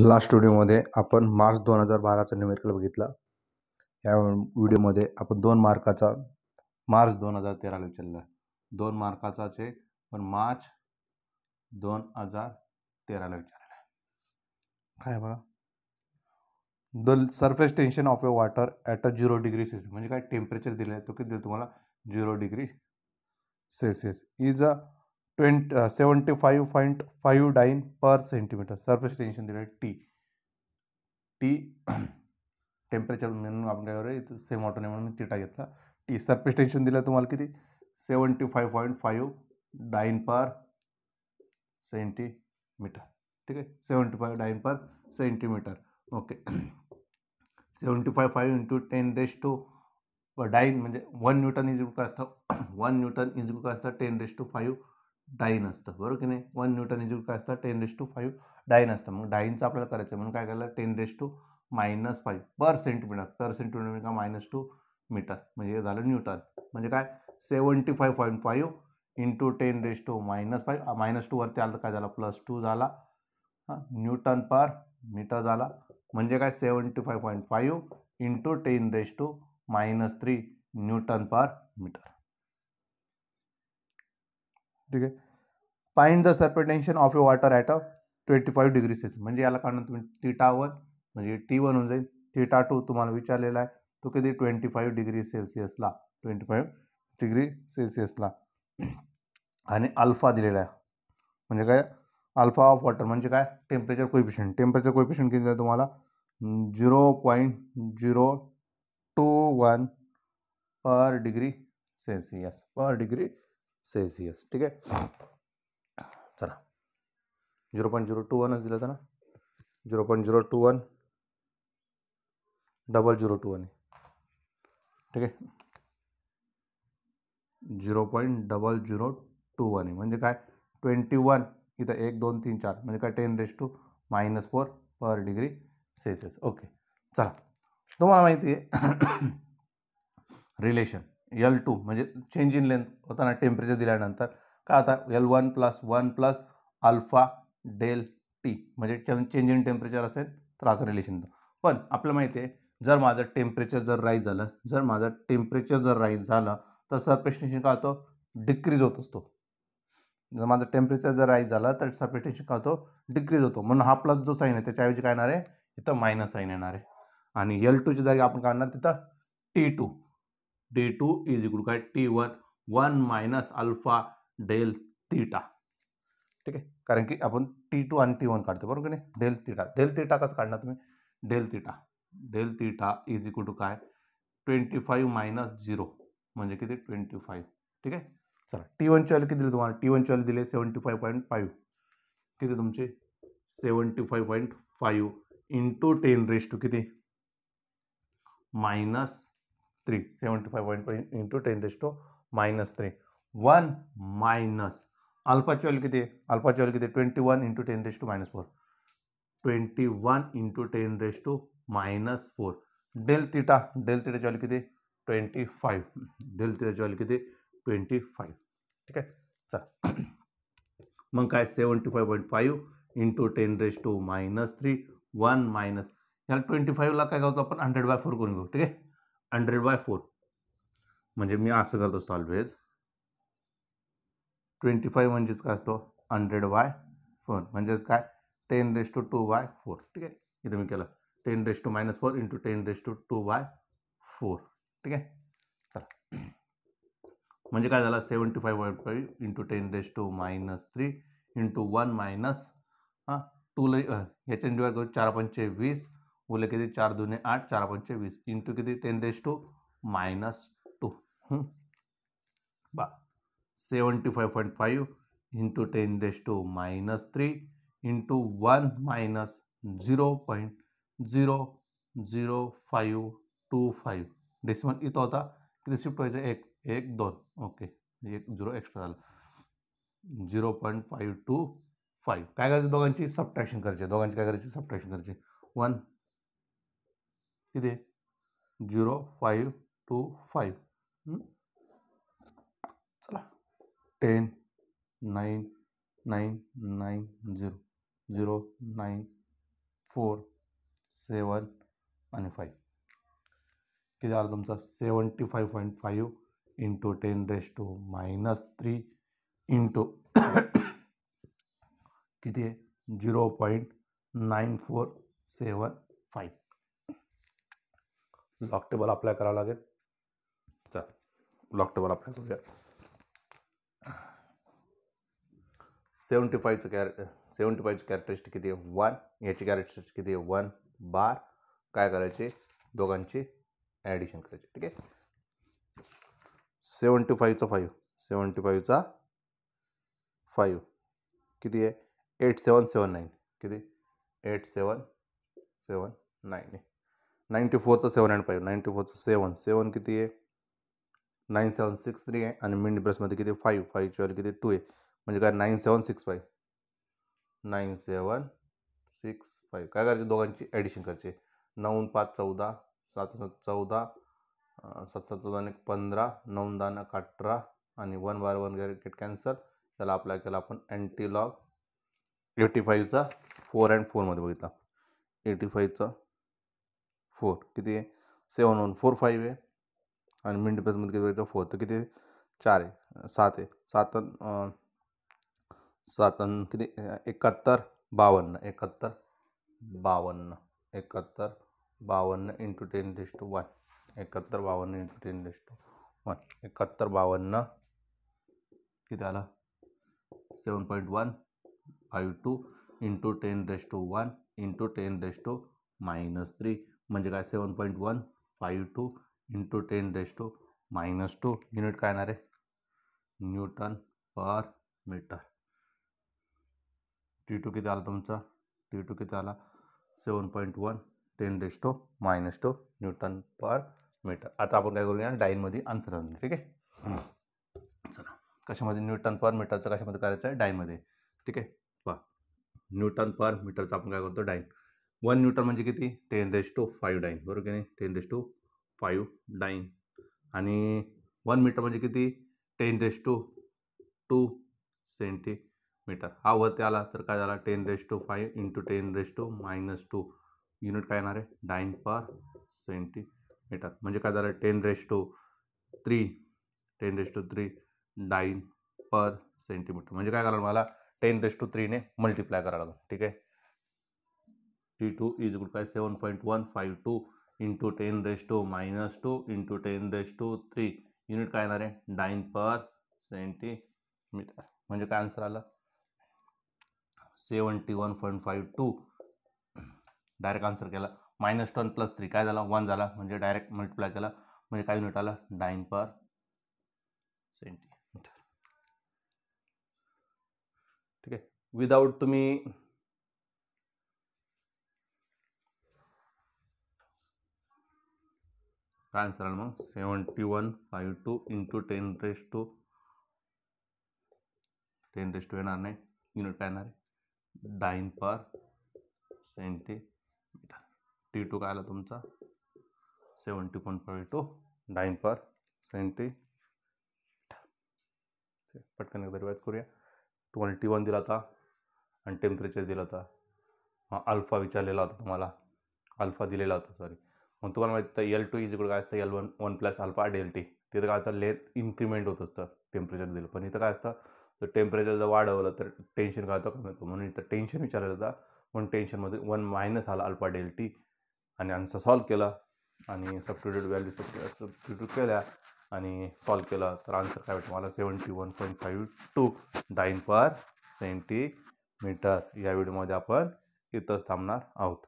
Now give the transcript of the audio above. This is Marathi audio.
लास्ट व्हिडिओमध्ये आपण मार्च दोन हजार बाराचा न्यूमेरिकल बघितला या व्हिडिओमध्ये आपण दोन मार्काचा मार्च दोन हजार तेराला विचारला दोन मार्काचा चेक पण मार्च दोन हजार तेराला काय आहे काय बघा the surface tension of a water at a zero degree Celsius म्हणजे काय टेम्परेचर दिलं आहे तो किती दिलं तुम्हाला zero degree Celsius is a twenty seventy five point five dyne per centimetre surface tension दिलं टी टी टेम्परेचर म्हणून आपल्यावर सेम ऑटोने म्हणून तिटा घेतला टी सर्फेस टेन्शन दिलं तुम्हाला किती seventy five point five dyne per centimetre ठीक आहे seventy five dyne per centimetre okay seventy five five into ten raise to dyne म्हणजे वन न्यूटन इज इक्वल असतं वन न्यूटन इज असतं ten raise to five dyne असतं बरोबर की नाही वन न्यूटन इज काय असतं ten raise to five dyne असतं मग डाईनचं आपल्याला करायचं म्हणून काय करायला ten raise to minus five per centimetre per centimetre का मायनस टू मीटर म्हणजे हे झालं न्यूटन म्हणजे काय seventy five point five into ten raise to minus five minus two वरती आलं तर काय झालं प्लस टू झाला न्यूटन पर मीटर झाला म्हणजे काय seventy five point five into ten raise to minus three newton per metre ठीक आहे find the surface tension of a water at a twenty five degree Celsius म्हणजे याला काढणं तुम्ही थिटा वन म्हणजे टी वन होऊन जाईल थिटा टू तुम्हाला विचारलेला आहे तो किती ट्वेंटी फाईव्ह डिग्री सेल्सिअसला ट्वेंटी फाईव्ह डिग्री सेल्सिअसला आणि अल्फा दिलेला आहे म्हणजे काय अल्फा ऑफ वॉटर म्हणजे काय टेम्परेचर कोइफिशियंट टेम्परेचर कोइफिशियंट किती आहे तुम्हाला zero point zero two one per degree Celsius per degree Celsius ठीक आहे चला झिरो पॉईंट झिरो टू वनच दिलं होतं ना zero point zero two one double zero two one ठीक आहे zero point double zero two one म्हणजे काय ट्वेंटी वन इथं एक दोन तीन चार म्हणजे काय ten raise to minus four per degree Celsius okay चला तुम्हाला माहिती आहे रिलेशन एल टू म्हणजे चेंज इन लेंथ होताना टेम्परेचर दिल्यानंतर का आता L one plus one plus alpha del T म्हणजे चेंज इन टेम्परेचर असेल तर असं रिलेशन पण आपलं माहिती आहे जर माझं टेम्परेचर जर राईज झालं जर माझं टेम्परेचर जर राईज झालं तर सर्पेस्टेशन का होतो डिक्रीज होत असतो जर माझं टेम्परेचर जर राईज झालं तर सर्पेस्टेशन का होतो डिक्रीज होतो म्हणून हा प्लस जो साईन आहे त्याच्याऐवजी काय येणार आहे इथं मायनस साईन येणार आहे आणि एल टूच्या जागी आपण काढणार तिथं टी टू डे टू इज इक्वल काय T one one minus alpha del theta ठीक आहे कारण की आपण टी टू आणि टी वन काढतो बरोबर की नाही डेल तिटा डेल तिटा कसं काढणार तुम्ही del theta del theta is equal to काय ट्वेंटी फाईव्ह मायनस झिरो म्हणजे किती ट्वेंटी फाईव्ह ठीक आहे चला टी वनची व्हॅल्यू किती दिली तुम्हाला टी वनची व्हॅल्यू दिली सेवन्टी फाईव्ह पॉईंट फाईव्ह किती तुमचे seventy five point five into ten raise to किती minus three seventy five point five into ten raise to minus three one minus अल्फाची व्हॅल्यू किती अल्फाची व्हॅल्यू किती twenty one into ten raise to minus four twenty one into ten raise to minus four del theta del theta value किती ट्वेंटी फाइव डेल तिटाची व्हॅल्यू किती ट्वेंटी फाइव ठीक है चल मग काय seventy five point five into ten raise to minus three one minus ह्याला ट्वेंटी फाईव्हला काय करतो हंड्रेड बाय फोर करून घेऊ ठीक आहे हंड्रेड बाय फोर म्हणजे मी असं करतो असतो ऑलवेज ट्वेंटी फाईव्ह म्हणजेच काय असतो हंड्रेड बाय फोर म्हणजेच काय ten raise to two by four ठीक आहे इथे मी केलं ten raise to minus four into ten raise to two by four ठीक आहे चला म्हणजे काय झालं seventy five point five into ten raise to minus three into one minus हां टू ह्याच्या डिवाइड करून चार पंचे वीस बोले कि चार दुनिया आठ चार पंचे वीस इंटू कि टेन डेज टू माइनस टू हम्म। बा five point five into ten डेज two minus three into one minus zero point zero zero five two five decimal इत होता कि शिफ्ट वाइज एक एक दोन ओके एक जीरो एक्स्ट्रा झालं zero point five two five का करायचं सब्ट्रैक्शन कराएं दोगे सब्ट्रैक्शन काय वन इधे zero five two five hmm? चला ten nine nine nine zero zero nine four seven आणि फाइव कि seventy five point five into ten raise to minus three into कि zero point nine four seven five log table apply करावं लागेल चल लॉक टेबल अप्लाय करूया सेवन्टी फायचं कॅर सेवन्टी फाईव्ह कॅरेक्टरिस्टिक किती आहे वन याची कॅरेक्टरिस्टिक किती आहे वन बार काय करायचे दोघांची ॲडिशन करायची ठीक आहे सेवन्टी फाईव्हचा फाईव्ह सेवन्टी फाईव्हचा फाईव्ह किती आहे एट सेवन सेवन नाईन किती एट सेवन सेवन नाईन आहे नाईन्टी फोरचं सेवन अँड फाईव्ह नाईन्टी फोरचं सेवन सेवन किती आहे नाईन सेवन सिक्स थ्री आहे आणि मिन ब्रेसमध्ये किती फाईव्ह फाईव्हच्या वर किती टू आहे म्हणजे काय nine seven six five nine seven six five काय करायचे दोघांची ॲडिशन करायची नऊ पाच चौदा सात सात चौदा सात सात चौदा आणि पंधरा नऊ दान अठरा आणि वन बार वन गॅरेट कॅन्सल त्याला अप्लाय केला आपण अँटीलॉग एटी फाईव्हचा फोर अँड फोरमध्ये बघितला एटी फाईव्हचा फोर किती आहे सेवन वन फोर फाईव्ह आहे आणि मिनिट पेजमध्ये किती बघितलं फोर तर किती चार आहे सात आहे सात सात किती एकाहत्तर बावन्न एकाहत्तर बावन्न एकाहत्तर बावन्न into ten dash two one एकाहत्तर बावन्न into ten dash two one एकाहत्तर बावन्न किती आला seven point one five two into ten dash two one into ten dash two minus three म्हणजे काय seven point one five two into ten dash two minus two unit काय येणार आहे newton per metre T two किती आला तुमचा टी टू किती आला seven point one ten dash two minus two newton per metre आता आपण काय करूया डाईनमध्ये आन्सर आणून ठीक आहे चला कशामध्ये न्यूटन पर मीटरचं कशामध्ये करायचं आहे डाईनमध्ये ठीक आहे पहा न्यूटन पर मीटरचं आपण काय करतो डाईन वन न्यूटन म्हणजे किती ten raise to five dine बरोबर की नाही ten raise to five dyne आणि वन मीटर म्हणजे किती ten raise to two centimetre हा वरती आला तर काय झाला ten raise to five into ten raise two minus two unit काय येणार आहे डाईन पर सेंटीमीटर म्हणजे काय झालं ten raise two three ten raise two three dyne per centimetre म्हणजे काय करा मला टेन रेश टू थ्रीने मल्टिप्लाय करावं लागेल ठीक आहे टी टू इज इक्वल काय seven point one five two into ten raise two minus two into ten raise two three unit काय येणार आहे डाईन पर सेंटीमीटर म्हणजे काय आन्सर आला seventy one point five two direct answer केला मायनस वन प्लस थ्री काय झाला वन झाला म्हणजे डायरेक्ट मल्टिप्लाय केला म्हणजे काय युनिट आला डाईन पर सेंटीमीटर ठीक आहे विदाऊट तुम्ही काय आन्सर आला मग seventy one five two into ten raise two ten raise two येणार नाही युनिट काय येणार आहे dyne per centimetre T two काय आला तुमचा seventy one five two dyne per centi पटकन एकदा रिवाईज करूया ट्वेंटी वन दिला होता आणि टेम्परेचर दिला होता अल्फा विचारलेला होता तुम्हाला अल्फा दिलेला होता सॉरी मग तुम्हाला माहिती एल टू इज इकडं काय असतं L one one plus alpha del T तिथं काय असतं लेथ इन्क्रीमेंट होत असतं टेम्परेचर दिलं पण इथं काय असतं तर टेम्परेचर जर वाढवलं तर टेन्शन काय होतं कमी होतं म्हणून इथं टेन्शन विचारलं जातं पण टेन्शनमध्ये वन मायनस आला अल्फा डेल टी आणि आन्सर सॉल्व केला आणि सबस्टिट्यूट व्हॅल्यू सब सबस्टिट्यूट केल्या आणि सॉल्व केलं तर आन्सर काय भेटतो मला seventy one point five two dyne per centimetre या व्हिडिओमध्ये आपण इथंच थांबणार आहोत